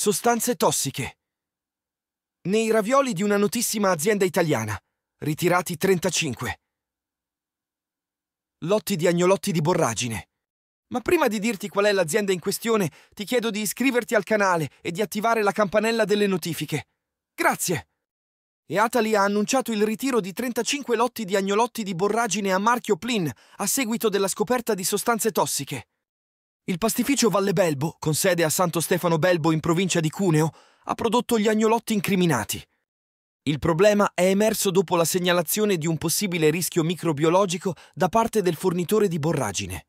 sostanze tossiche. Nei ravioli di una notissima azienda italiana, ritirati 35. Lotti di agnolotti di borragine. Ma prima di dirti qual è l'azienda in questione, ti chiedo di iscriverti al canale e di attivare la campanella delle notifiche. Grazie! E Atali ha annunciato il ritiro di 35 lotti di agnolotti di borragine a marchio Plin a seguito della scoperta di sostanze tossiche. Il pastificio Valle Belbo, con sede a Santo Stefano Belbo in provincia di Cuneo, ha prodotto gli agnolotti incriminati. Il problema è emerso dopo la segnalazione di un possibile rischio microbiologico da parte del fornitore di borragine.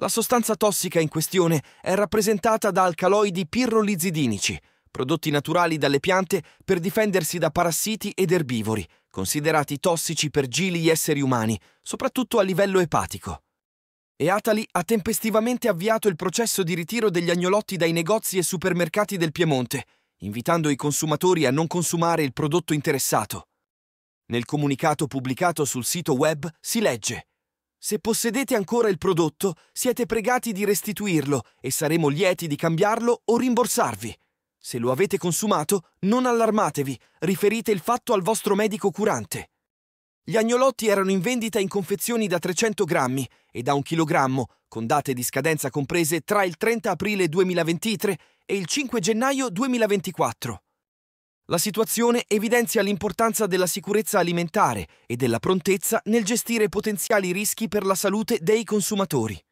La sostanza tossica in questione è rappresentata da alcaloidi pirrolizidinici, prodotti naturali dalle piante per difendersi da parassiti ed erbivori, considerati tossici per gili esseri umani, soprattutto a livello epatico e Atali ha tempestivamente avviato il processo di ritiro degli agnolotti dai negozi e supermercati del Piemonte, invitando i consumatori a non consumare il prodotto interessato. Nel comunicato pubblicato sul sito web si legge Se possedete ancora il prodotto, siete pregati di restituirlo e saremo lieti di cambiarlo o rimborsarvi. Se lo avete consumato, non allarmatevi, riferite il fatto al vostro medico curante. Gli agnolotti erano in vendita in confezioni da 300 grammi e da 1 chilogrammo, con date di scadenza comprese tra il 30 aprile 2023 e il 5 gennaio 2024. La situazione evidenzia l'importanza della sicurezza alimentare e della prontezza nel gestire potenziali rischi per la salute dei consumatori.